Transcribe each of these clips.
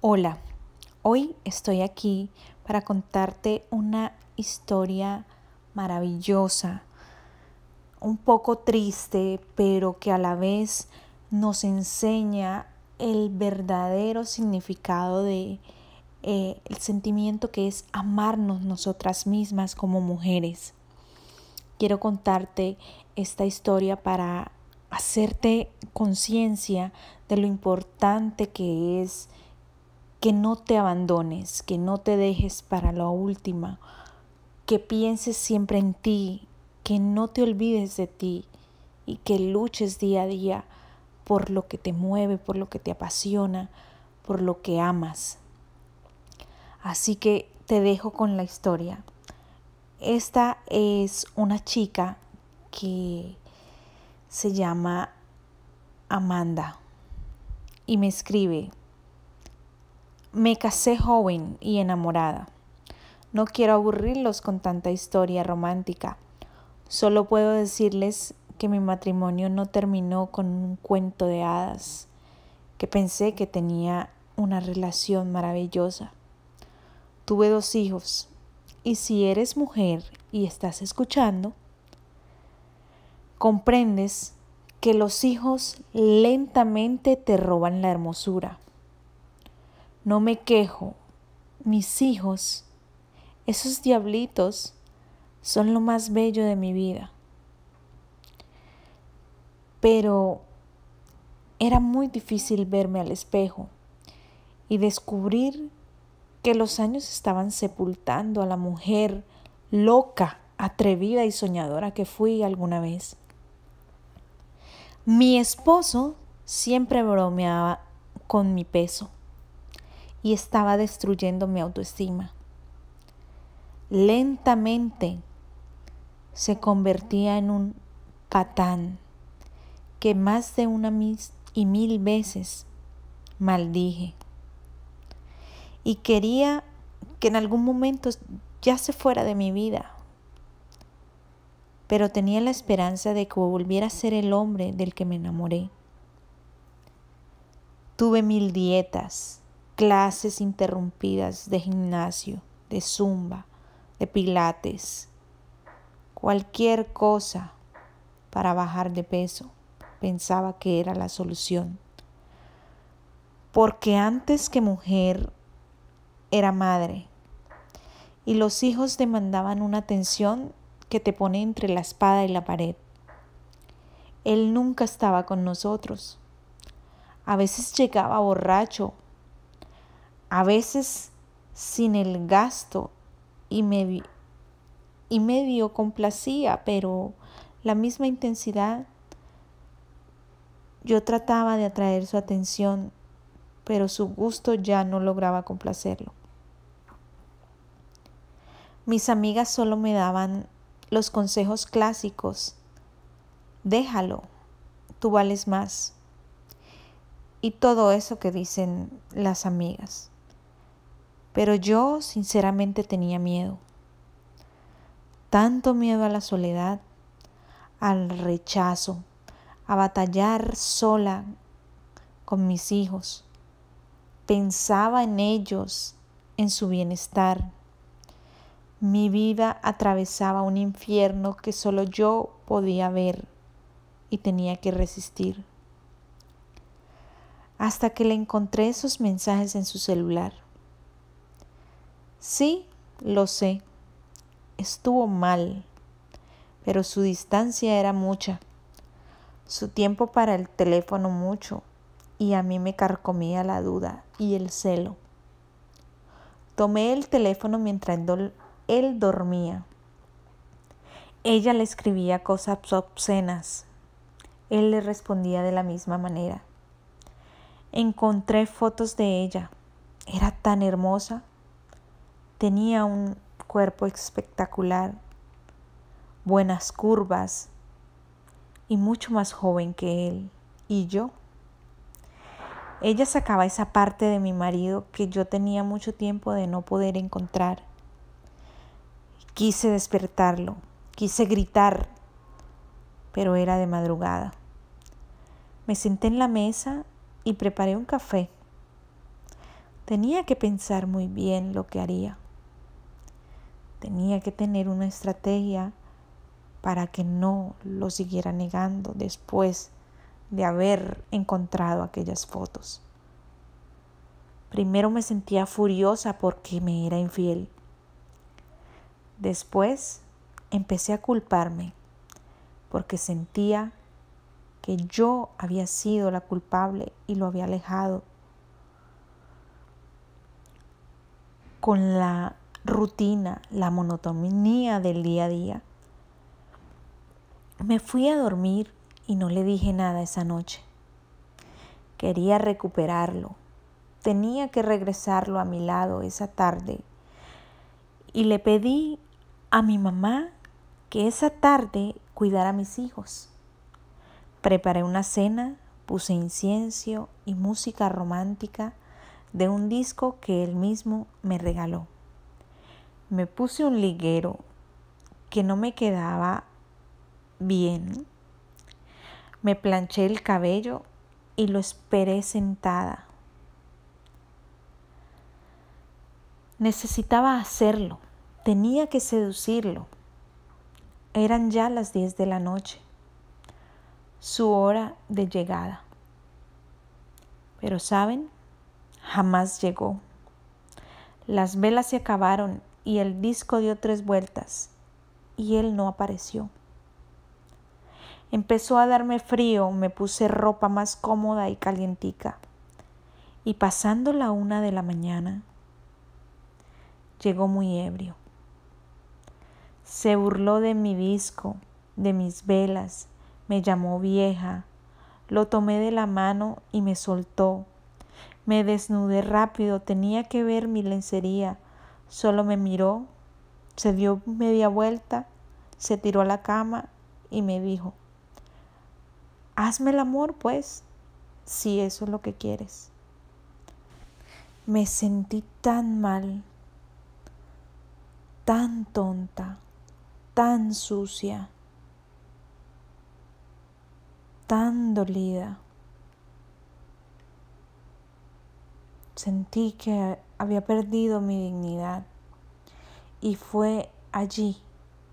Hola, hoy estoy aquí para contarte una historia maravillosa, un poco triste, pero que a la vez nos enseña el verdadero significado de eh, el sentimiento que es amarnos nosotras mismas como mujeres. Quiero contarte esta historia para hacerte conciencia de lo importante que es que no te abandones, que no te dejes para la última, que pienses siempre en ti, que no te olvides de ti y que luches día a día por lo que te mueve, por lo que te apasiona, por lo que amas. Así que te dejo con la historia. Esta es una chica que se llama Amanda y me escribe me casé joven y enamorada. No quiero aburrirlos con tanta historia romántica. Solo puedo decirles que mi matrimonio no terminó con un cuento de hadas, que pensé que tenía una relación maravillosa. Tuve dos hijos, y si eres mujer y estás escuchando, comprendes que los hijos lentamente te roban la hermosura. No me quejo, mis hijos, esos diablitos son lo más bello de mi vida. Pero era muy difícil verme al espejo y descubrir que los años estaban sepultando a la mujer loca, atrevida y soñadora que fui alguna vez. Mi esposo siempre bromeaba con mi peso y estaba destruyendo mi autoestima. Lentamente se convertía en un patán que más de una y mil veces maldije. Y quería que en algún momento ya se fuera de mi vida. Pero tenía la esperanza de que volviera a ser el hombre del que me enamoré. Tuve mil dietas, clases interrumpidas de gimnasio, de zumba, de pilates, cualquier cosa para bajar de peso, pensaba que era la solución. Porque antes que mujer era madre y los hijos demandaban una atención que te pone entre la espada y la pared. Él nunca estaba con nosotros. A veces llegaba borracho a veces sin el gasto y, me, y medio complacía, pero la misma intensidad yo trataba de atraer su atención, pero su gusto ya no lograba complacerlo. Mis amigas solo me daban los consejos clásicos. Déjalo, tú vales más. Y todo eso que dicen las amigas pero yo sinceramente tenía miedo. Tanto miedo a la soledad, al rechazo, a batallar sola con mis hijos. Pensaba en ellos, en su bienestar. Mi vida atravesaba un infierno que solo yo podía ver y tenía que resistir. Hasta que le encontré esos mensajes en su celular. Sí, lo sé. Estuvo mal, pero su distancia era mucha, su tiempo para el teléfono mucho, y a mí me carcomía la duda y el celo. Tomé el teléfono mientras él dormía. Ella le escribía cosas obscenas. Él le respondía de la misma manera. Encontré fotos de ella. Era tan hermosa Tenía un cuerpo espectacular, buenas curvas y mucho más joven que él y yo. Ella sacaba esa parte de mi marido que yo tenía mucho tiempo de no poder encontrar. Quise despertarlo, quise gritar, pero era de madrugada. Me senté en la mesa y preparé un café. Tenía que pensar muy bien lo que haría. Tenía que tener una estrategia para que no lo siguiera negando después de haber encontrado aquellas fotos. Primero me sentía furiosa porque me era infiel. Después empecé a culparme porque sentía que yo había sido la culpable y lo había alejado. Con la rutina, la monotonía del día a día. Me fui a dormir y no le dije nada esa noche. Quería recuperarlo. Tenía que regresarlo a mi lado esa tarde. Y le pedí a mi mamá que esa tarde cuidara a mis hijos. Preparé una cena, puse incienso y música romántica de un disco que él mismo me regaló me puse un liguero que no me quedaba bien. Me planché el cabello y lo esperé sentada. Necesitaba hacerlo, tenía que seducirlo. Eran ya las 10 de la noche, su hora de llegada. Pero saben, jamás llegó. Las velas se acabaron y el disco dio tres vueltas y él no apareció. Empezó a darme frío, me puse ropa más cómoda y calientica. Y pasando la una de la mañana, llegó muy ebrio. Se burló de mi disco, de mis velas, me llamó vieja, lo tomé de la mano y me soltó. Me desnudé rápido, tenía que ver mi lencería, Solo me miró, se dio media vuelta, se tiró a la cama y me dijo, hazme el amor pues, si eso es lo que quieres. Me sentí tan mal, tan tonta, tan sucia, tan dolida. Sentí que había perdido mi dignidad. Y fue allí,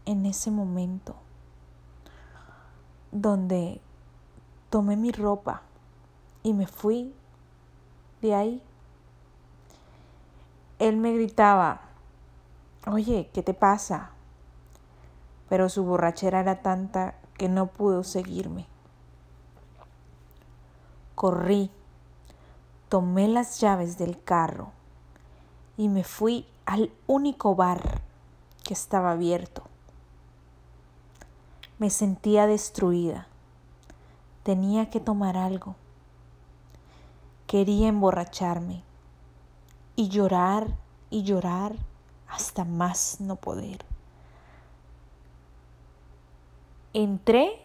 en ese momento, donde tomé mi ropa y me fui de ahí. Él me gritaba, oye, ¿qué te pasa? Pero su borrachera era tanta que no pudo seguirme. Corrí, tomé las llaves del carro y me fui al único bar que estaba abierto. Me sentía destruida. Tenía que tomar algo. Quería emborracharme y llorar y llorar hasta más no poder. Entré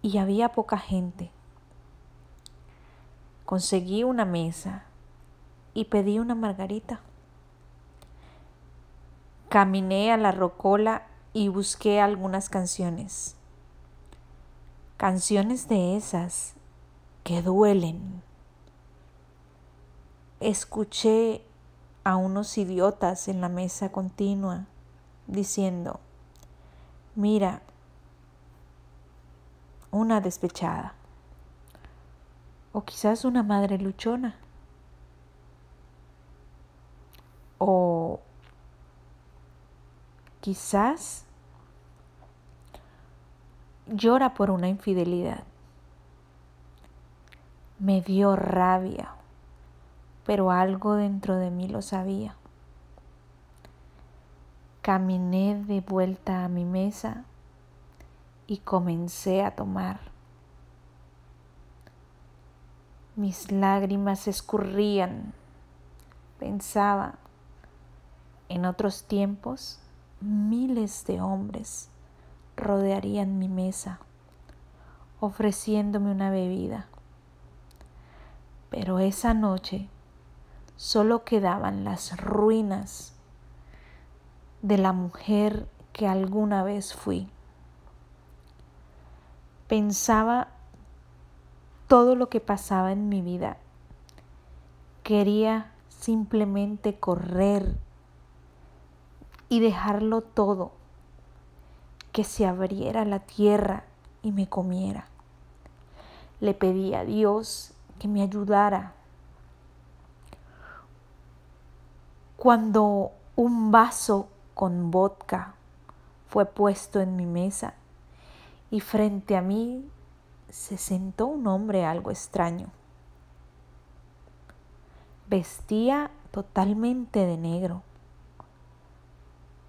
y había poca gente. Conseguí una mesa y pedí una margarita. Caminé a la rocola y busqué algunas canciones. Canciones de esas que duelen. Escuché a unos idiotas en la mesa continua diciendo, mira, una despechada, o quizás una madre luchona. o quizás llora por una infidelidad. Me dio rabia, pero algo dentro de mí lo sabía. Caminé de vuelta a mi mesa y comencé a tomar. Mis lágrimas escurrían. Pensaba, en otros tiempos, miles de hombres rodearían mi mesa, ofreciéndome una bebida. Pero esa noche solo quedaban las ruinas de la mujer que alguna vez fui. Pensaba todo lo que pasaba en mi vida. Quería simplemente correr y dejarlo todo, que se abriera la tierra y me comiera. Le pedí a Dios que me ayudara. Cuando un vaso con vodka fue puesto en mi mesa y frente a mí se sentó un hombre algo extraño. Vestía totalmente de negro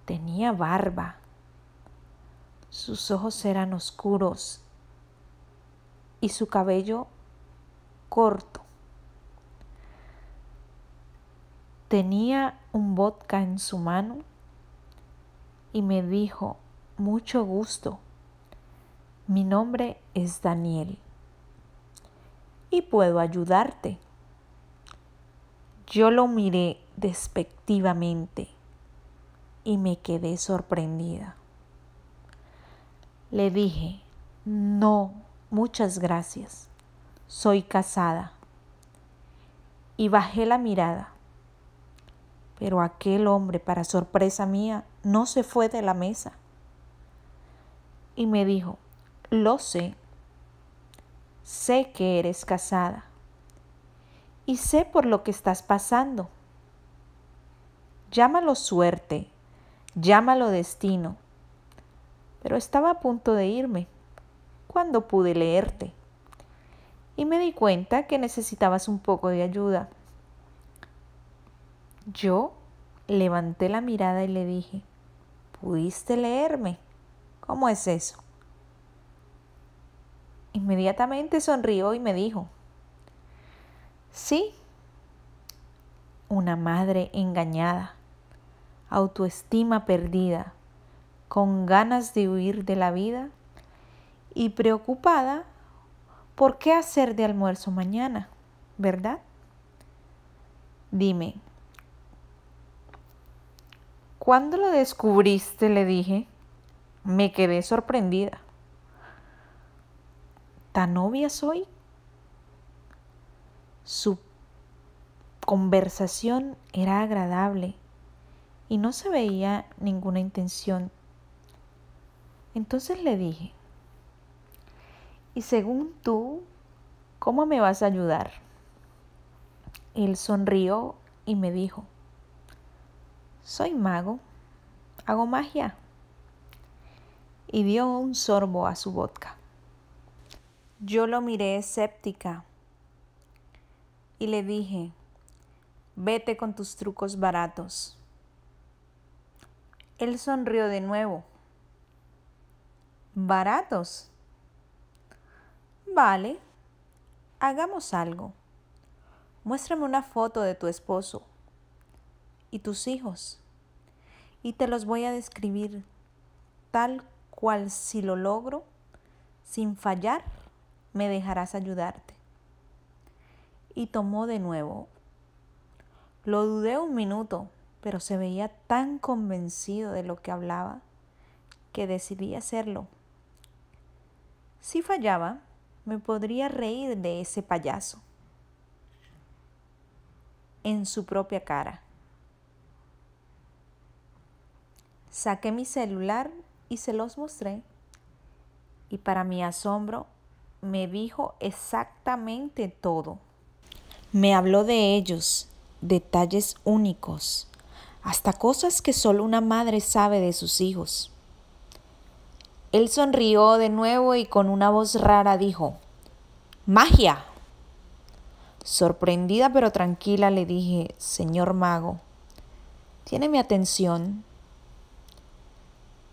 Tenía barba. Sus ojos eran oscuros y su cabello corto. Tenía un vodka en su mano y me dijo, mucho gusto, mi nombre es Daniel y puedo ayudarte. Yo lo miré despectivamente y me quedé sorprendida. Le dije, no, muchas gracias, soy casada. Y bajé la mirada. Pero aquel hombre, para sorpresa mía, no se fue de la mesa. Y me dijo, lo sé, sé que eres casada y sé por lo que estás pasando. Llámalo suerte Llámalo destino. Pero estaba a punto de irme cuando pude leerte. Y me di cuenta que necesitabas un poco de ayuda. Yo levanté la mirada y le dije, ¿pudiste leerme? ¿Cómo es eso? Inmediatamente sonrió y me dijo, sí, una madre engañada autoestima perdida, con ganas de huir de la vida y preocupada por qué hacer de almuerzo mañana, ¿verdad? Dime, ¿cuándo lo descubriste? le dije. Me quedé sorprendida. ¿Tan novia soy? Su conversación era agradable y no se veía ninguna intención. Entonces le dije, ¿y según tú, cómo me vas a ayudar? Él sonrió y me dijo, soy mago, hago magia. Y dio un sorbo a su vodka. Yo lo miré escéptica y le dije, vete con tus trucos baratos. Él sonrió de nuevo. Baratos. Vale, hagamos algo. Muéstrame una foto de tu esposo y tus hijos y te los voy a describir tal cual si lo logro, sin fallar, me dejarás ayudarte. Y tomó de nuevo. Lo dudé un minuto, pero se veía tan convencido de lo que hablaba que decidí hacerlo. Si fallaba, me podría reír de ese payaso en su propia cara. Saqué mi celular y se los mostré. Y para mi asombro, me dijo exactamente todo. Me habló de ellos, detalles únicos, hasta cosas que solo una madre sabe de sus hijos. Él sonrió de nuevo y con una voz rara dijo, ¡Magia! Sorprendida pero tranquila le dije, Señor mago, ¿tiene mi atención?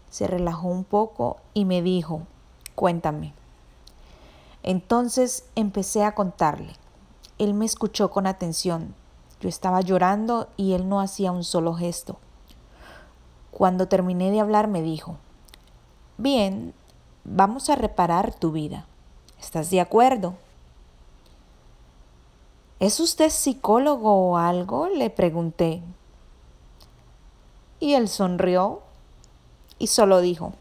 Se relajó un poco y me dijo, cuéntame. Entonces empecé a contarle. Él me escuchó con atención, yo estaba llorando y él no hacía un solo gesto. Cuando terminé de hablar me dijo, bien, vamos a reparar tu vida. ¿Estás de acuerdo? ¿Es usted psicólogo o algo? le pregunté. Y él sonrió y solo dijo,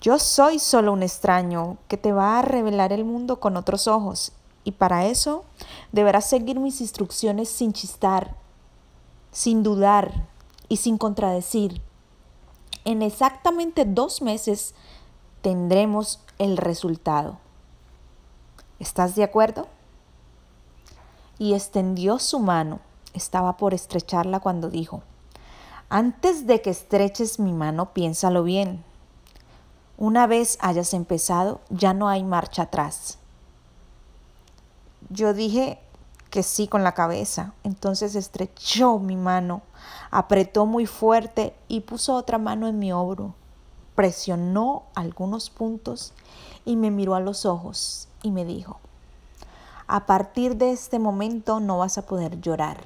yo soy solo un extraño que te va a revelar el mundo con otros ojos y para eso deberás seguir mis instrucciones sin chistar, sin dudar y sin contradecir. En exactamente dos meses tendremos el resultado. ¿Estás de acuerdo? Y extendió su mano. Estaba por estrecharla cuando dijo, antes de que estreches mi mano, piénsalo bien. Una vez hayas empezado, ya no hay marcha atrás. Yo dije que sí con la cabeza. Entonces estrechó mi mano, apretó muy fuerte y puso otra mano en mi hombro. Presionó algunos puntos y me miró a los ojos y me dijo, a partir de este momento no vas a poder llorar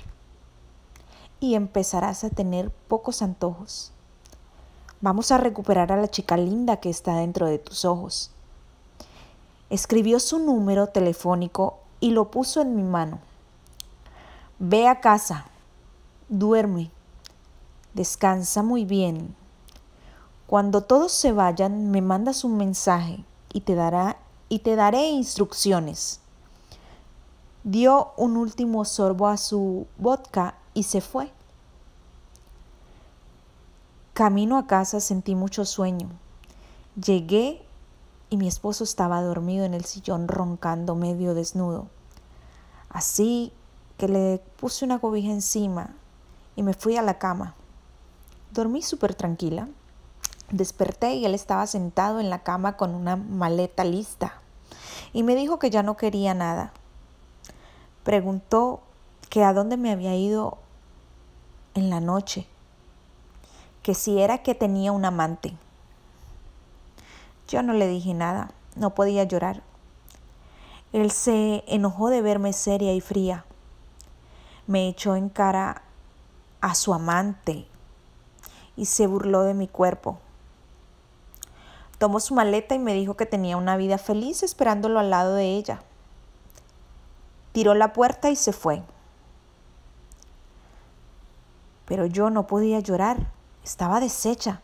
y empezarás a tener pocos antojos. Vamos a recuperar a la chica linda que está dentro de tus ojos. Escribió su número telefónico y lo puso en mi mano. Ve a casa, duerme, descansa muy bien. Cuando todos se vayan, me mandas un mensaje y te dará y te daré instrucciones. Dio un último sorbo a su vodka y se fue. Camino a casa sentí mucho sueño. Llegué y mi esposo estaba dormido en el sillón roncando medio desnudo. Así que le puse una cobija encima y me fui a la cama. Dormí súper tranquila. Desperté y él estaba sentado en la cama con una maleta lista y me dijo que ya no quería nada. Preguntó que a dónde me había ido en la noche, que si era que tenía un amante. Yo no le dije nada, no podía llorar. Él se enojó de verme seria y fría. Me echó en cara a su amante y se burló de mi cuerpo. Tomó su maleta y me dijo que tenía una vida feliz esperándolo al lado de ella. Tiró la puerta y se fue. Pero yo no podía llorar, estaba deshecha,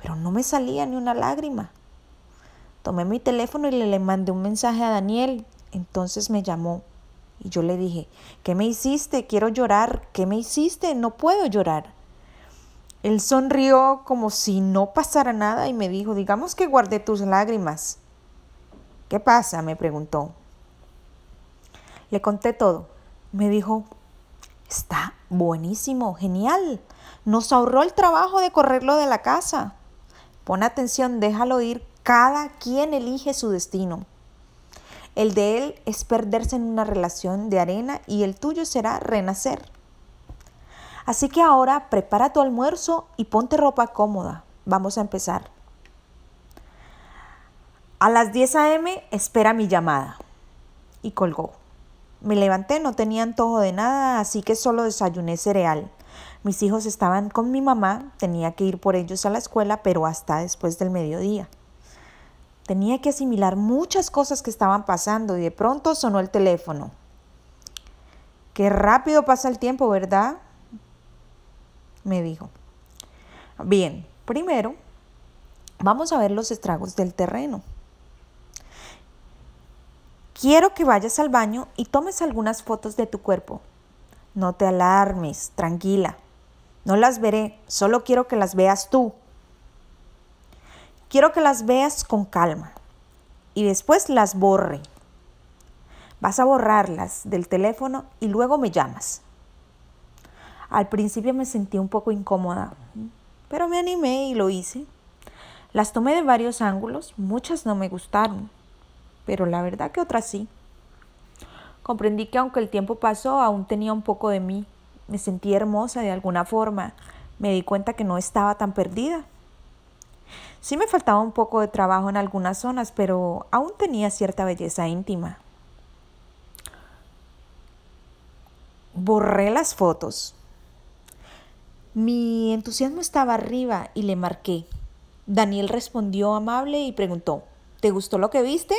pero no me salía ni una lágrima. Tomé mi teléfono y le, le mandé un mensaje a Daniel. Entonces me llamó y yo le dije, ¿qué me hiciste? Quiero llorar. ¿Qué me hiciste? No puedo llorar. Él sonrió como si no pasara nada y me dijo, digamos que guardé tus lágrimas. ¿Qué pasa? me preguntó. Le conté todo. Me dijo, está buenísimo, genial. Nos ahorró el trabajo de correrlo de la casa. Pon atención, déjalo ir cada quien elige su destino. El de él es perderse en una relación de arena y el tuyo será renacer. Así que ahora prepara tu almuerzo y ponte ropa cómoda. Vamos a empezar. A las 10 a.m. espera mi llamada. Y colgó. Me levanté, no tenía antojo de nada, así que solo desayuné cereal. Mis hijos estaban con mi mamá, tenía que ir por ellos a la escuela, pero hasta después del mediodía. Tenía que asimilar muchas cosas que estaban pasando y de pronto sonó el teléfono. Qué rápido pasa el tiempo, ¿verdad? Me dijo. Bien, primero vamos a ver los estragos del terreno. Quiero que vayas al baño y tomes algunas fotos de tu cuerpo. No te alarmes, tranquila. No las veré, solo quiero que las veas tú. Quiero que las veas con calma y después las borre. Vas a borrarlas del teléfono y luego me llamas. Al principio me sentí un poco incómoda, pero me animé y lo hice. Las tomé de varios ángulos, muchas no me gustaron, pero la verdad que otras sí. Comprendí que aunque el tiempo pasó, aún tenía un poco de mí. Me sentí hermosa de alguna forma. Me di cuenta que no estaba tan perdida. Sí me faltaba un poco de trabajo en algunas zonas, pero aún tenía cierta belleza íntima. Borré las fotos. Mi entusiasmo estaba arriba y le marqué. Daniel respondió amable y preguntó, ¿te gustó lo que viste?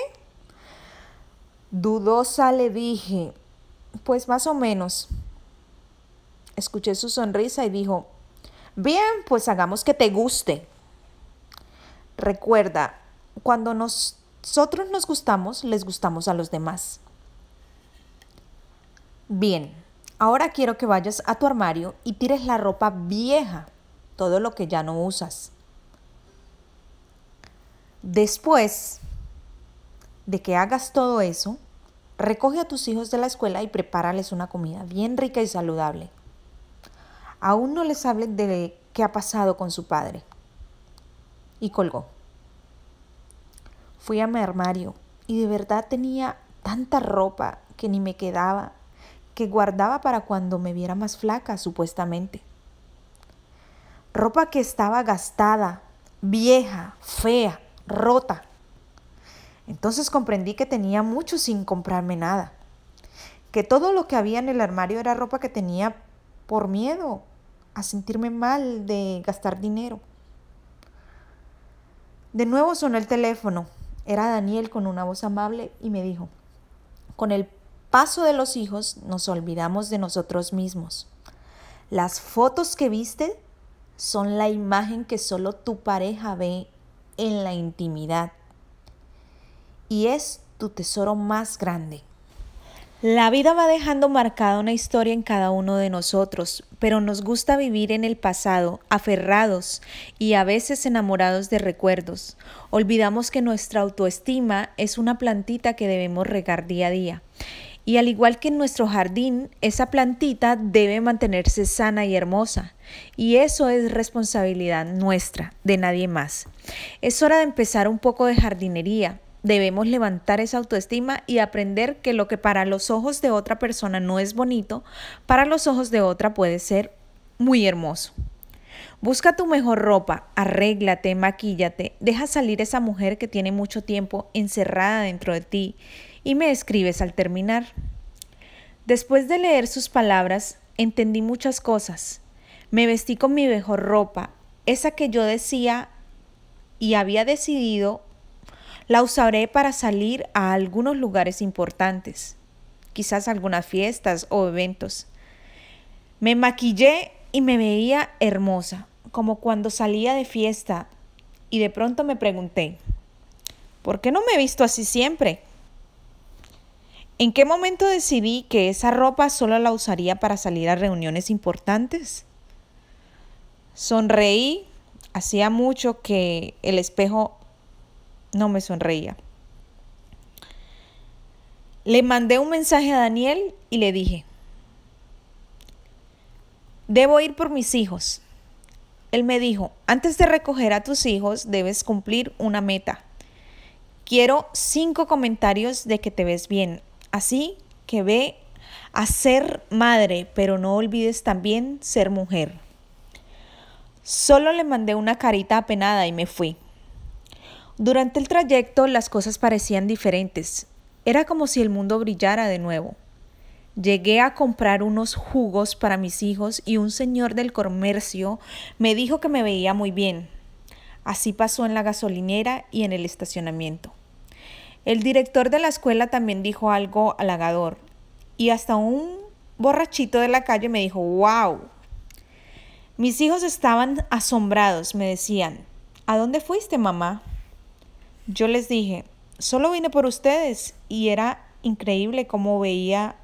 Dudosa le dije, pues más o menos. Escuché su sonrisa y dijo, bien, pues hagamos que te guste. Recuerda, cuando nosotros nos gustamos, les gustamos a los demás. Bien, ahora quiero que vayas a tu armario y tires la ropa vieja, todo lo que ya no usas. Después de que hagas todo eso, recoge a tus hijos de la escuela y prepárales una comida bien rica y saludable. Aún no les hables de qué ha pasado con su padre y colgó. Fui a mi armario y de verdad tenía tanta ropa que ni me quedaba, que guardaba para cuando me viera más flaca, supuestamente. Ropa que estaba gastada, vieja, fea, rota. Entonces comprendí que tenía mucho sin comprarme nada, que todo lo que había en el armario era ropa que tenía por miedo a sentirme mal de gastar dinero. De nuevo sonó el teléfono. Era Daniel con una voz amable y me dijo, con el paso de los hijos nos olvidamos de nosotros mismos. Las fotos que viste son la imagen que solo tu pareja ve en la intimidad. Y es tu tesoro más grande. La vida va dejando marcada una historia en cada uno de nosotros, pero nos gusta vivir en el pasado, aferrados y a veces enamorados de recuerdos. Olvidamos que nuestra autoestima es una plantita que debemos regar día a día. Y al igual que en nuestro jardín, esa plantita debe mantenerse sana y hermosa. Y eso es responsabilidad nuestra, de nadie más. Es hora de empezar un poco de jardinería debemos levantar esa autoestima y aprender que lo que para los ojos de otra persona no es bonito, para los ojos de otra puede ser muy hermoso. Busca tu mejor ropa, arréglate, maquíllate, deja salir esa mujer que tiene mucho tiempo encerrada dentro de ti y me escribes al terminar. Después de leer sus palabras, entendí muchas cosas. Me vestí con mi mejor ropa, esa que yo decía y había decidido la usaré para salir a algunos lugares importantes, quizás algunas fiestas o eventos. Me maquillé y me veía hermosa, como cuando salía de fiesta, y de pronto me pregunté, ¿por qué no me he visto así siempre? ¿En qué momento decidí que esa ropa solo la usaría para salir a reuniones importantes? Sonreí, hacía mucho que el espejo no me sonreía. Le mandé un mensaje a Daniel y le dije, debo ir por mis hijos. Él me dijo, antes de recoger a tus hijos debes cumplir una meta. Quiero cinco comentarios de que te ves bien. Así que ve a ser madre, pero no olvides también ser mujer. Solo le mandé una carita apenada y me fui. Durante el trayecto las cosas parecían diferentes. Era como si el mundo brillara de nuevo. Llegué a comprar unos jugos para mis hijos y un señor del comercio me dijo que me veía muy bien. Así pasó en la gasolinera y en el estacionamiento. El director de la escuela también dijo algo halagador y hasta un borrachito de la calle me dijo, wow. Mis hijos estaban asombrados, me decían, ¿a dónde fuiste, mamá? Yo les dije, solo vine por ustedes y era increíble cómo veía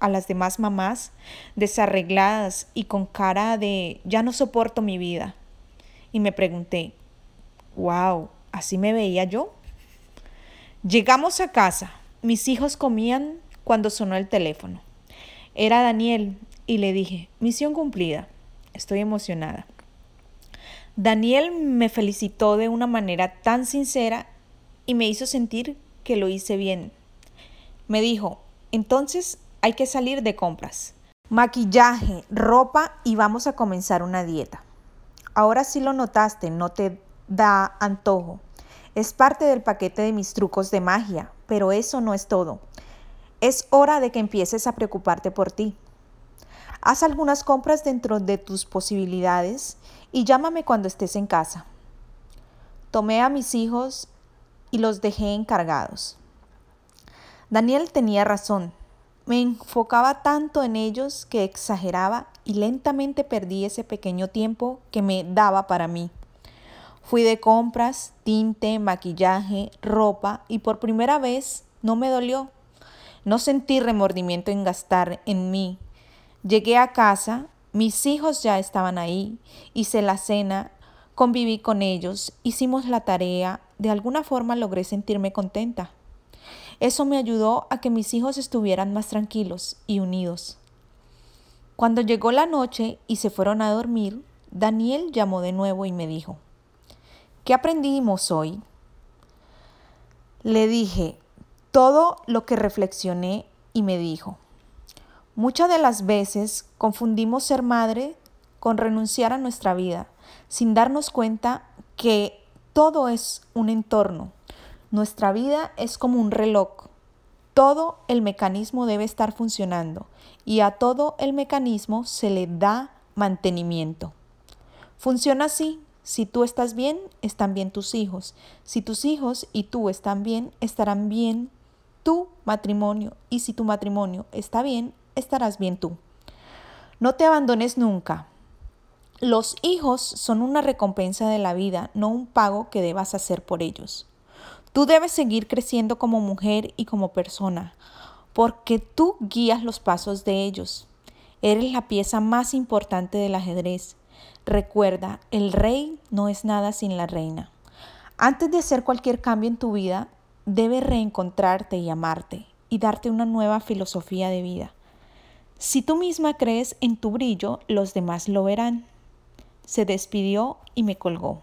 a las demás mamás desarregladas y con cara de ya no soporto mi vida. Y me pregunté, wow, así me veía yo. Llegamos a casa, mis hijos comían cuando sonó el teléfono. Era Daniel y le dije, misión cumplida, estoy emocionada. Daniel me felicitó de una manera tan sincera y me hizo sentir que lo hice bien. Me dijo, entonces hay que salir de compras. Maquillaje, ropa y vamos a comenzar una dieta. Ahora sí lo notaste, no te da antojo. Es parte del paquete de mis trucos de magia, pero eso no es todo. Es hora de que empieces a preocuparte por ti. Haz algunas compras dentro de tus posibilidades y llámame cuando estés en casa. Tomé a mis hijos y los dejé encargados. Daniel tenía razón. Me enfocaba tanto en ellos que exageraba y lentamente perdí ese pequeño tiempo que me daba para mí. Fui de compras, tinte, maquillaje, ropa y por primera vez no me dolió. No sentí remordimiento en gastar en mí. Llegué a casa, mis hijos ya estaban ahí, hice la cena, conviví con ellos, hicimos la tarea, de alguna forma logré sentirme contenta. Eso me ayudó a que mis hijos estuvieran más tranquilos y unidos. Cuando llegó la noche y se fueron a dormir, Daniel llamó de nuevo y me dijo, ¿qué aprendimos hoy? Le dije todo lo que reflexioné y me dijo, muchas de las veces confundimos ser madre con renunciar a nuestra vida, sin darnos cuenta que todo es un entorno. Nuestra vida es como un reloj. Todo el mecanismo debe estar funcionando y a todo el mecanismo se le da mantenimiento. Funciona así. Si tú estás bien, están bien tus hijos. Si tus hijos y tú están bien, estarán bien tu matrimonio. Y si tu matrimonio está bien, estarás bien tú. No te abandones nunca. Los hijos son una recompensa de la vida, no un pago que debas hacer por ellos. Tú debes seguir creciendo como mujer y como persona, porque tú guías los pasos de ellos. Eres la pieza más importante del ajedrez. Recuerda, el rey no es nada sin la reina. Antes de hacer cualquier cambio en tu vida, debes reencontrarte y amarte y darte una nueva filosofía de vida. Si tú misma crees en tu brillo, los demás lo verán se despidió y me colgó.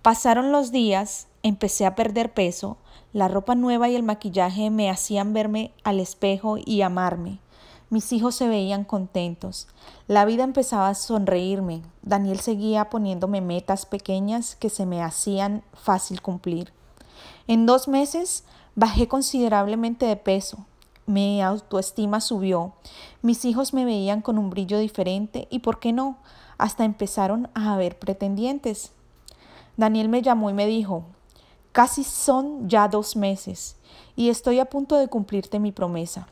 Pasaron los días, empecé a perder peso, la ropa nueva y el maquillaje me hacían verme al espejo y amarme. Mis hijos se veían contentos. La vida empezaba a sonreírme. Daniel seguía poniéndome metas pequeñas que se me hacían fácil cumplir. En dos meses bajé considerablemente de peso. Mi autoestima subió. Mis hijos me veían con un brillo diferente y, ¿por qué no?, hasta empezaron a haber pretendientes. Daniel me llamó y me dijo, casi son ya dos meses y estoy a punto de cumplirte mi promesa.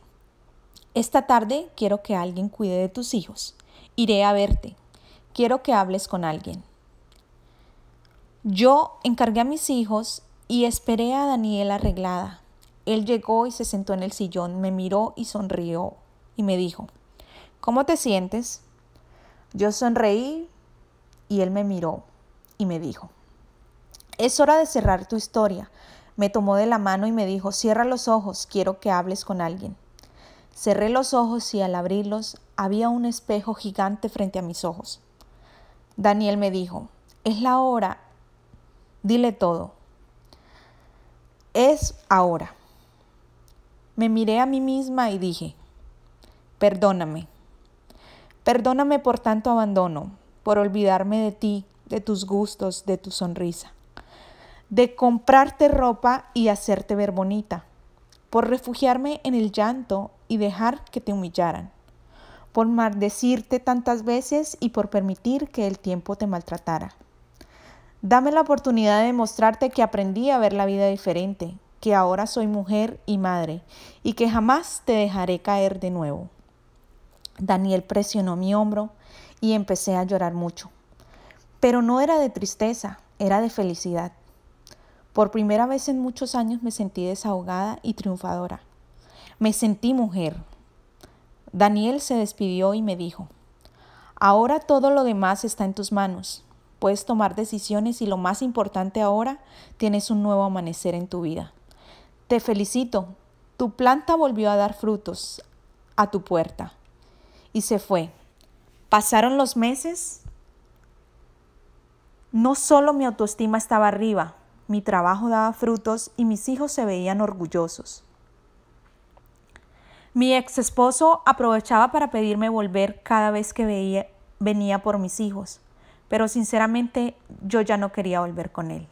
Esta tarde quiero que alguien cuide de tus hijos. Iré a verte. Quiero que hables con alguien. Yo encargué a mis hijos y esperé a Daniel arreglada. Él llegó y se sentó en el sillón, me miró y sonrió y me dijo, ¿Cómo te sientes? Yo sonreí y él me miró y me dijo, es hora de cerrar tu historia. Me tomó de la mano y me dijo, cierra los ojos, quiero que hables con alguien. Cerré los ojos y al abrirlos había un espejo gigante frente a mis ojos. Daniel me dijo, es la hora, dile todo. Es ahora. Me miré a mí misma y dije, perdóname, Perdóname por tanto abandono, por olvidarme de ti, de tus gustos, de tu sonrisa, de comprarte ropa y hacerte ver bonita, por refugiarme en el llanto y dejar que te humillaran, por maldecirte tantas veces y por permitir que el tiempo te maltratara. Dame la oportunidad de mostrarte que aprendí a ver la vida diferente, que ahora soy mujer y madre y que jamás te dejaré caer de nuevo. Daniel presionó mi hombro y empecé a llorar mucho. Pero no era de tristeza, era de felicidad. Por primera vez en muchos años me sentí desahogada y triunfadora. Me sentí mujer. Daniel se despidió y me dijo, ahora todo lo demás está en tus manos. Puedes tomar decisiones y lo más importante ahora, tienes un nuevo amanecer en tu vida. Te felicito, tu planta volvió a dar frutos a tu puerta y se fue. Pasaron los meses. No solo mi autoestima estaba arriba, mi trabajo daba frutos y mis hijos se veían orgullosos. Mi ex esposo aprovechaba para pedirme volver cada vez que veía, venía por mis hijos, pero sinceramente yo ya no quería volver con él.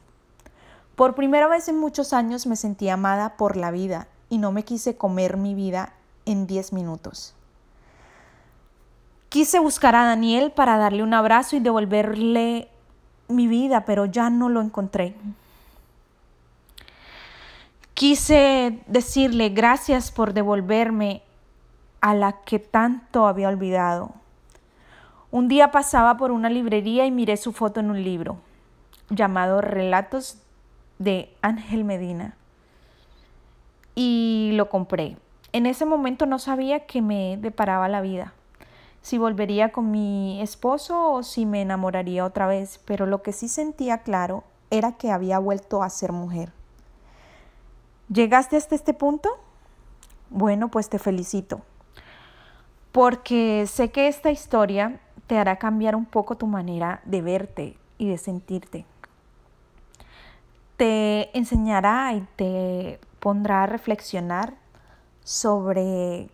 Por primera vez en muchos años me sentí amada por la vida y no me quise comer mi vida en 10 minutos. Quise buscar a Daniel para darle un abrazo y devolverle mi vida, pero ya no lo encontré. Quise decirle gracias por devolverme a la que tanto había olvidado. Un día pasaba por una librería y miré su foto en un libro llamado Relatos de Ángel Medina y lo compré. En ese momento no sabía que me deparaba la vida si volvería con mi esposo o si me enamoraría otra vez, pero lo que sí sentía claro era que había vuelto a ser mujer. ¿Llegaste hasta este punto? Bueno, pues te felicito, porque sé que esta historia te hará cambiar un poco tu manera de verte y de sentirte. Te enseñará y te pondrá a reflexionar sobre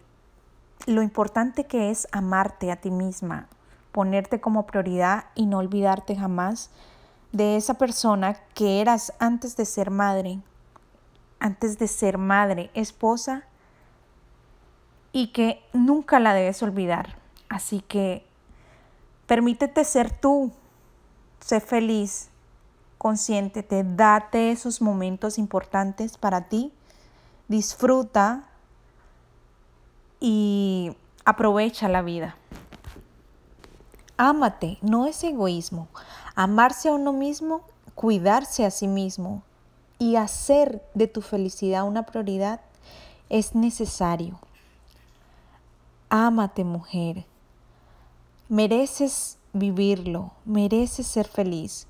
lo importante que es amarte a ti misma, ponerte como prioridad y no olvidarte jamás de esa persona que eras antes de ser madre, antes de ser madre, esposa, y que nunca la debes olvidar. Así que permítete ser tú, sé feliz, consiéntete, date esos momentos importantes para ti, disfruta y aprovecha la vida. Ámate, no es egoísmo. Amarse a uno mismo, cuidarse a sí mismo y hacer de tu felicidad una prioridad es necesario. Ámate, mujer. Mereces vivirlo, mereces ser feliz.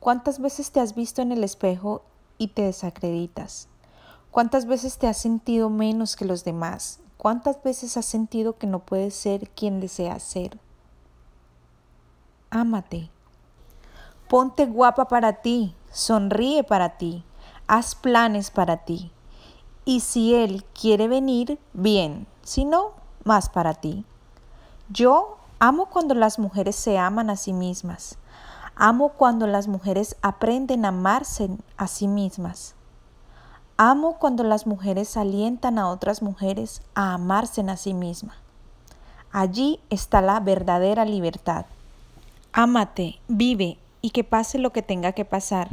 ¿Cuántas veces te has visto en el espejo y te desacreditas? ¿Cuántas veces te has sentido menos que los demás ¿Cuántas veces has sentido que no puedes ser quien deseas ser? Ámate. Ponte guapa para ti, sonríe para ti, haz planes para ti. Y si Él quiere venir, bien, si no, más para ti. Yo amo cuando las mujeres se aman a sí mismas. Amo cuando las mujeres aprenden a amarse a sí mismas. Amo cuando las mujeres alientan a otras mujeres a amarse a sí misma. Allí está la verdadera libertad. Ámate, vive y que pase lo que tenga que pasar.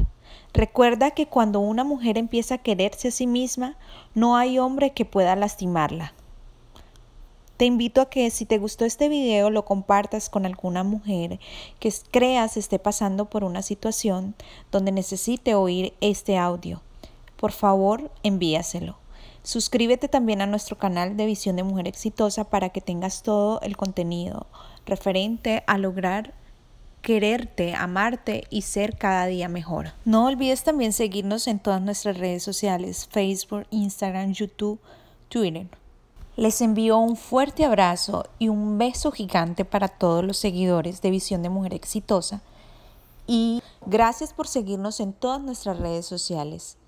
Recuerda que cuando una mujer empieza a quererse a sí misma, no hay hombre que pueda lastimarla. Te invito a que si te gustó este video lo compartas con alguna mujer que creas esté pasando por una situación donde necesite oír este audio por favor envíaselo. Suscríbete también a nuestro canal de Visión de Mujer Exitosa para que tengas todo el contenido referente a lograr quererte, amarte y ser cada día mejor. No olvides también seguirnos en todas nuestras redes sociales, Facebook, Instagram, YouTube, Twitter. Les envío un fuerte abrazo y un beso gigante para todos los seguidores de Visión de Mujer Exitosa. Y gracias por seguirnos en todas nuestras redes sociales.